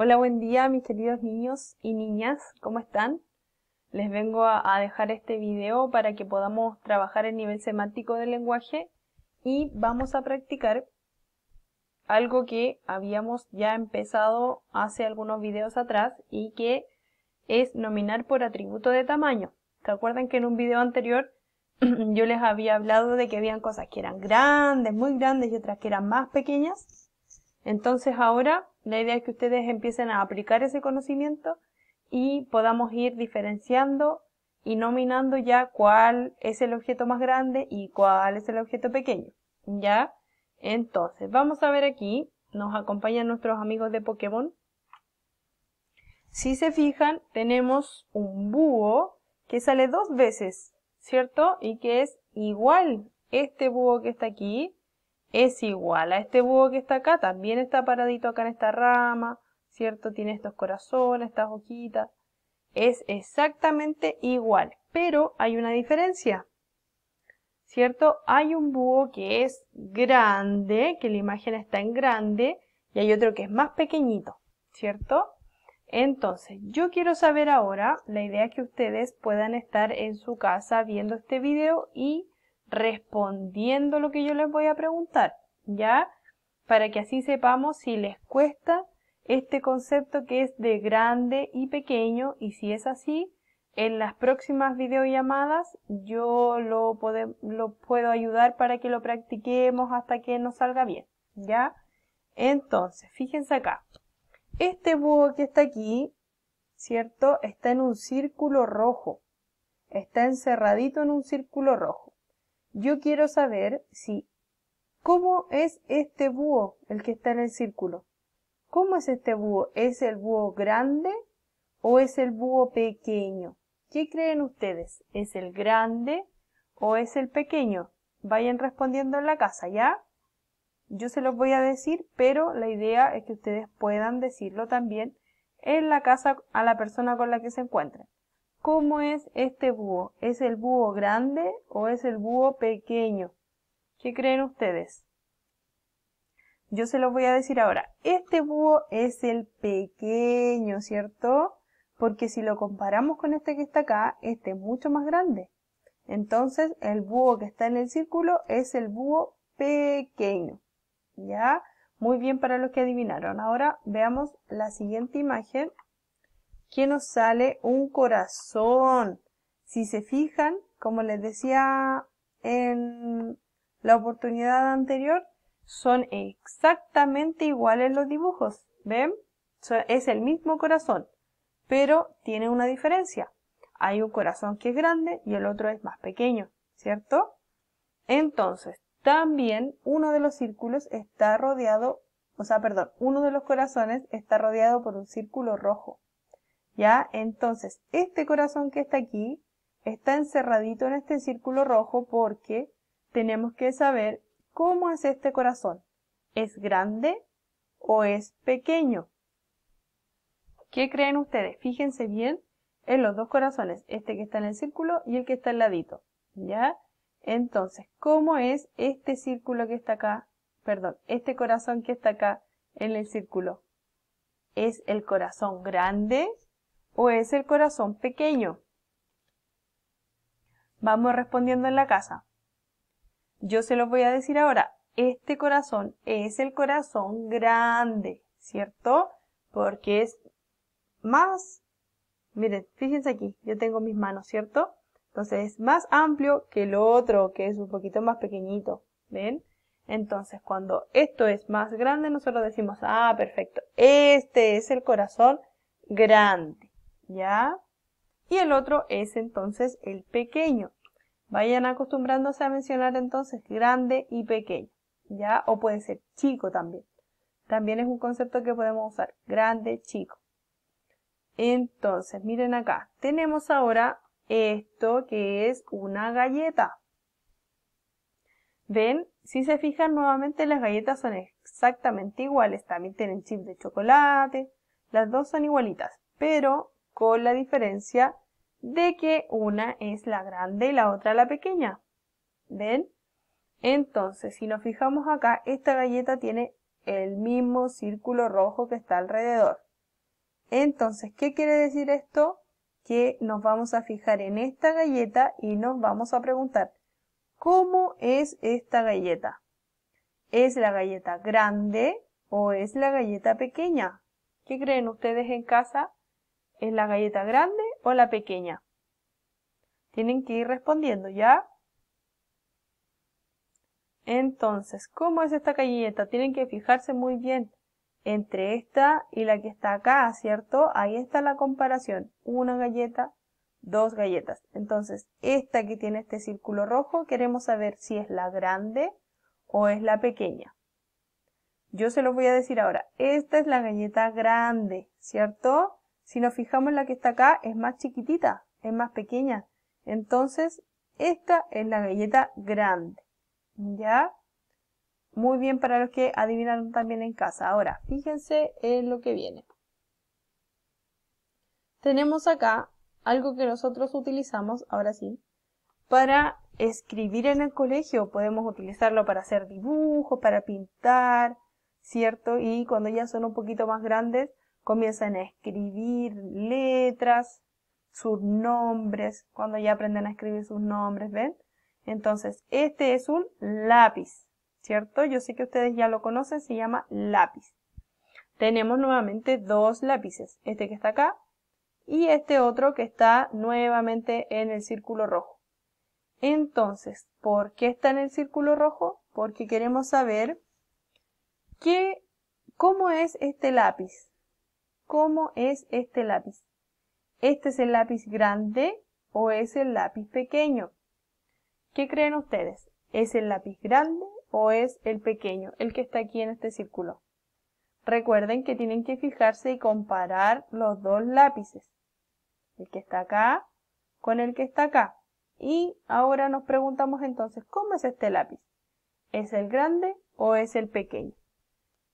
Hola, buen día mis queridos niños y niñas, ¿cómo están? Les vengo a, dejar este video para que podamos trabajar el nivel semántico del lenguaje y vamos a practicar algo que habíamos ya empezado hace algunos videos atrás y que es nominar por atributo de tamaño. ¿Se acuerdan que en un video anterior yo les había hablado de que habían cosas que eran grandes, muy grandes y otras que eran más pequeñas? Entonces ahora la idea es que ustedes empiecen a aplicar ese conocimiento y podamos ir diferenciando y nominando ya cuál es el objeto más grande y cuál es el objeto pequeño. ¿Ya? Entonces, vamos a ver aquí, nos acompañan nuestros amigos de Pokémon. Si se fijan, tenemos un búho que sale dos veces, ¿cierto? Y que es igual este búho que está aquí es igual a este búho que está acá, también está paradito acá en esta rama, ¿cierto? Tiene estos corazones, estas hojitas. Es exactamente igual, pero hay una diferencia. ¿Cierto? Hay un búho que es grande, que la imagen está en grande, y hay otro que es más pequeñito, ¿cierto? Entonces, yo quiero saber ahora, la idea que ustedes puedan estar en su casa viendo este video y respondiendo lo que yo les voy a preguntar, ¿ya? Para que así sepamos si les cuesta este concepto que es de grande y pequeño y si es así, en las próximas videollamadas yo lo, lo puedo ayudar para que lo practiquemos hasta que nos salga bien, ¿ya? Entonces, fíjense acá. Este búho que está aquí, ¿cierto? Está en un círculo rojo. Está encerradito en un círculo rojo. Yo quiero saber si... ¿Cómo es este búho, el que está en el círculo? ¿Cómo es este búho? ¿Es el búho grande o es el búho pequeño? ¿Qué creen ustedes? ¿Es el grande o es el pequeño? Vayan respondiendo en la casa, ¿ya? Yo se los voy a decir, pero la idea es que ustedes puedan decirlo también en la casa a la persona con la que se encuentren. ¿Cómo es este búho? ¿Es el búho grande o es el búho pequeño? ¿Qué creen ustedes? Yo se los voy a decir ahora. Este búho es el pequeño, ¿cierto? Porque si lo comparamos con este que está acá, este es mucho más grande. Entonces, el búho que está en el círculo es el búho pequeño. ¿Ya? Muy bien para los que adivinaron. Ahora veamos la siguiente imagen que nos sale un corazón. Si se fijan, como les decía en la oportunidad anterior, son exactamente iguales los dibujos. ¿Ven? Es el mismo corazón, pero tiene una diferencia. Hay un corazón que es grande y el otro es más pequeño, ¿cierto? Entonces, también uno de los círculos está rodeado, o sea, perdón, uno de los corazones está rodeado por un círculo rojo. ¿Ya? Entonces, este corazón que está aquí está encerradito en este círculo rojo porque tenemos que saber cómo es este corazón. ¿Es grande o es pequeño? ¿Qué creen ustedes? Fíjense bien en los dos corazones, este que está en el círculo y el que está al ladito, ¿ya? Entonces, ¿cómo es este círculo que está acá? Perdón, este corazón que está acá en el círculo. ¿Es el corazón grande o es el corazón pequeño? Vamos respondiendo en la casa. Yo se los voy a decir ahora. Este corazón es el corazón grande, ¿cierto? Porque es más... Miren, fíjense aquí, yo tengo mis manos, ¿cierto? Entonces es más amplio que el otro, que es un poquito más pequeñito, ¿ven? Entonces cuando esto es más grande, nosotros decimos, ah, perfecto, este es el corazón grande. ¿ya? Y el otro es entonces el pequeño. Vayan acostumbrándose a mencionar entonces grande y pequeño, ¿ya? O puede ser chico también. También es un concepto que podemos usar, grande, chico. Entonces, miren acá, tenemos ahora esto que es una galleta. ¿Ven? Si se fijan nuevamente, las galletas son exactamente iguales. También tienen chip de chocolate. Las dos son igualitas. Pero con la diferencia de que una es la grande y la otra la pequeña. ¿Ven? Entonces, si nos fijamos acá, esta galleta tiene el mismo círculo rojo que está alrededor. Entonces, ¿qué quiere decir esto? Que nos vamos a fijar en esta galleta y nos vamos a preguntar, ¿cómo es esta galleta? ¿Es la galleta grande o es la galleta pequeña? ¿Qué creen ustedes en casa? ¿Es la galleta grande o la pequeña? Tienen que ir respondiendo, ¿ya? Entonces, ¿cómo es esta galleta? Tienen que fijarse muy bien entre esta y la que está acá, ¿cierto? Ahí está la comparación. Una galleta, dos galletas. Entonces, esta que tiene este círculo rojo, queremos saber si es la grande o es la pequeña. Yo se lo voy a decir ahora. Esta es la galleta grande, ¿cierto? Si nos fijamos la que está acá es más chiquitita, es más pequeña. Entonces, esta es la galleta grande. ¿Ya? Muy bien para los que adivinaron también en casa. Ahora, fíjense en lo que viene. Tenemos acá algo que nosotros utilizamos, ahora sí, para escribir en el colegio. Podemos utilizarlo para hacer dibujos, para pintar, ¿cierto? Y cuando ya son un poquito más grandes, comienzan a escribir letras, sus nombres, cuando ya aprenden a escribir sus nombres, ¿ven? Entonces, este es un lápiz, ¿cierto? Yo sé que ustedes ya lo conocen, se llama lápiz. Tenemos nuevamente dos lápices, este que está acá y este otro que está nuevamente en el círculo rojo. Entonces, ¿por qué está en el círculo rojo? Porque queremos saber qué, cómo es este lápiz cómo es este lápiz. ¿Este es el lápiz grande o es el lápiz pequeño? ¿Qué creen ustedes? ¿Es el lápiz grande o es el pequeño, el que está aquí en este círculo? Recuerden que tienen que fijarse y comparar los dos lápices, el que está acá con el que está acá. Y ahora nos preguntamos entonces, ¿cómo es este lápiz? ¿Es el grande o es el pequeño?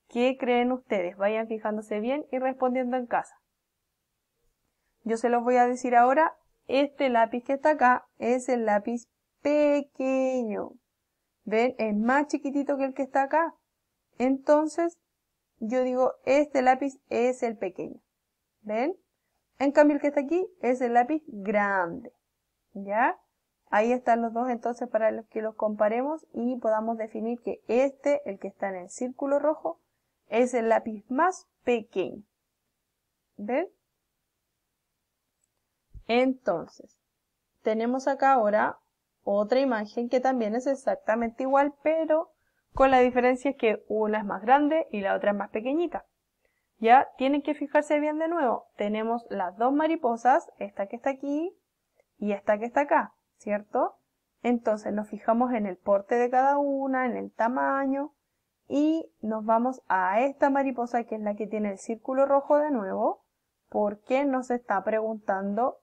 ¿Qué creen ustedes? Vayan fijándose bien y respondiendo en casa. Yo se los voy a decir ahora, este lápiz que está acá es el lápiz pequeño. ¿Ven? Es más chiquitito que el que está acá. Entonces, yo digo, este lápiz es el pequeño. ¿Ven? En cambio, el que está aquí es el lápiz grande. ¿Ya? Ahí están los dos entonces para que los comparemos y podamos definir que este, el que está en el círculo rojo, es el lápiz más pequeño. ¿Ven? Entonces, tenemos acá ahora otra imagen que también es exactamente igual, pero con la diferencia es que una es más grande y la otra es más pequeñita. Ya tienen que fijarse bien de nuevo. Tenemos las dos mariposas, esta que está aquí y esta que está acá, ¿cierto? Entonces nos fijamos en el porte de cada una, en el tamaño, y nos vamos a esta mariposa que es la que tiene el círculo rojo de nuevo, porque nos está preguntando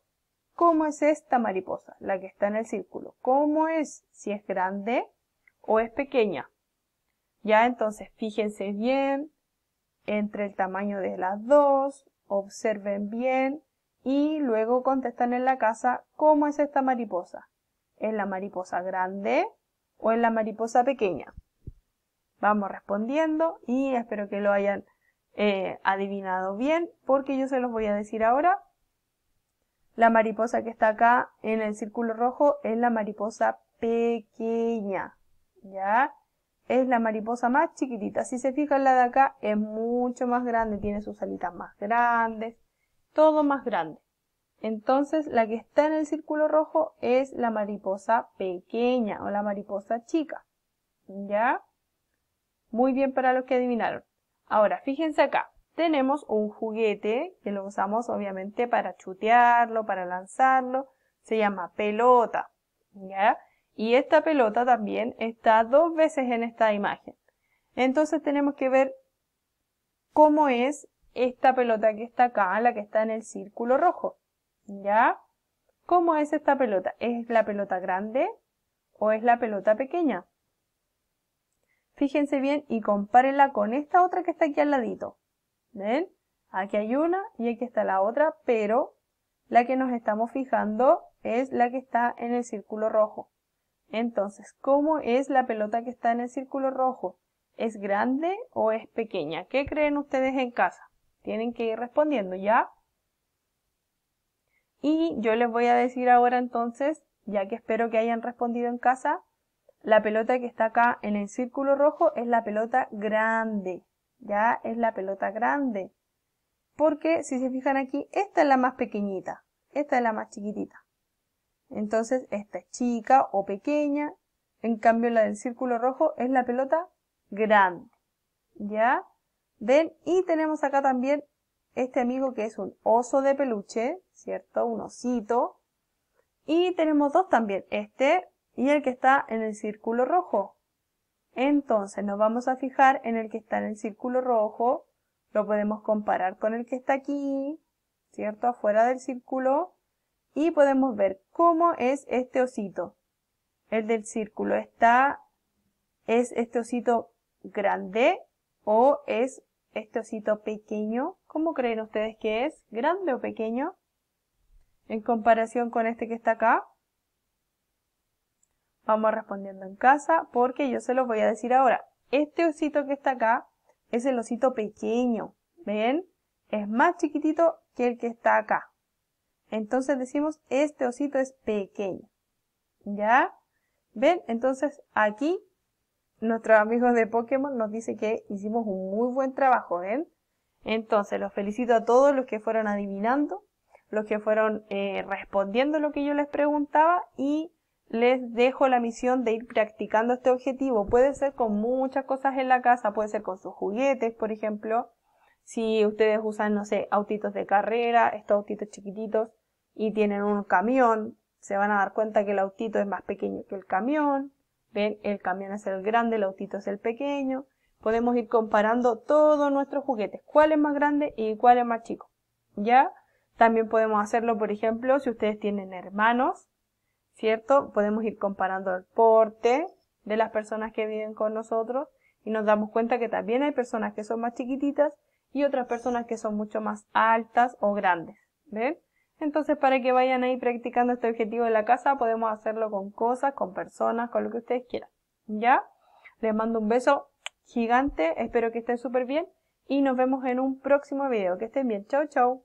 cómo es esta mariposa, la que está en el círculo. ¿Cómo es? Si es grande o es pequeña. Ya entonces fíjense bien entre el tamaño de las dos, observen bien y luego contestan en la casa cómo es esta mariposa. ¿Es la mariposa grande o es la mariposa pequeña? vamos respondiendo y espero que lo hayan eh, adivinado bien porque yo se los voy a decir ahora. La mariposa que está acá en el círculo rojo es la mariposa pequeña, ¿ya? Es la mariposa más chiquitita. Si se fijan la de acá es mucho más grande, tiene sus alitas más grandes, todo más grande. Entonces la que está en el círculo rojo es la mariposa pequeña o la mariposa chica, ¿ya? Muy bien para los que adivinaron. Ahora, fíjense acá. Tenemos un juguete que lo usamos obviamente para chutearlo, para lanzarlo. Se llama pelota. ¿ya? Y esta pelota también está dos veces en esta imagen. Entonces tenemos que ver cómo es esta pelota que está acá, la que está en el círculo rojo. ¿Ya? ¿Cómo es esta pelota? ¿Es la pelota grande o es la pelota pequeña? Fíjense bien y compárenla con esta otra que está aquí al ladito. ¿Ven? Aquí hay una y aquí está la otra, pero la que nos estamos fijando es la que está en el círculo rojo. Entonces, ¿cómo es la pelota que está en el círculo rojo? ¿Es grande o es pequeña? ¿Qué creen ustedes en casa? Tienen que ir respondiendo, ¿ya? Y yo les voy a decir ahora entonces, ya que espero que hayan respondido en casa, la pelota que está acá en el círculo rojo es la pelota grande, ya es la pelota grande. Porque si se fijan aquí, esta es la más pequeñita, esta es la más chiquitita. Entonces esta es chica o pequeña, en cambio la del círculo rojo es la pelota grande, ¿ya? ¿Ven? Y tenemos acá también este amigo que es un oso de peluche, ¿cierto? Un osito. Y tenemos dos también, este y el que está en el círculo rojo. Entonces nos vamos a fijar en el que está en el círculo rojo, lo podemos comparar con el que está aquí, ¿cierto? Afuera del círculo y podemos ver cómo es este osito. El del círculo está, es este osito grande o es este osito pequeño. ¿Cómo creen ustedes que es? ¿Grande o pequeño? En comparación con este que está acá vamos respondiendo en casa porque yo se los voy a decir ahora. Este osito que está acá es el osito pequeño, ¿ven? Es más chiquitito que el que está acá. Entonces decimos, este osito es pequeño, ¿ya? ¿Ven? Entonces aquí nuestros amigos de Pokémon nos dice que hicimos un muy buen trabajo, ¿ven? Entonces los felicito a todos los que fueron adivinando, los que fueron eh, respondiendo lo que yo les preguntaba y les dejo la misión de ir practicando este objetivo. Puede ser con muchas cosas en la casa, puede ser con sus juguetes, por ejemplo. Si ustedes usan, no sé, autitos de carrera, estos autitos chiquititos, y tienen un camión, se van a dar cuenta que el autito es más pequeño que el camión. Ven, el camión es el grande, el autito es el pequeño. Podemos ir comparando todos nuestros juguetes, cuál es más grande y cuál es más chico. ¿Ya? También podemos hacerlo, por ejemplo, si ustedes tienen hermanos, ¿cierto? Podemos ir comparando el porte de las personas que viven con nosotros y nos damos cuenta que también hay personas que son más chiquititas y otras personas que son mucho más altas o grandes, ¿ven? Entonces, para que vayan ahí practicando este objetivo en la casa, podemos hacerlo con cosas, con personas, con lo que ustedes quieran, ¿ya? Les mando un beso gigante, espero que estén súper bien y nos vemos en un próximo video. Que estén bien, chau chau.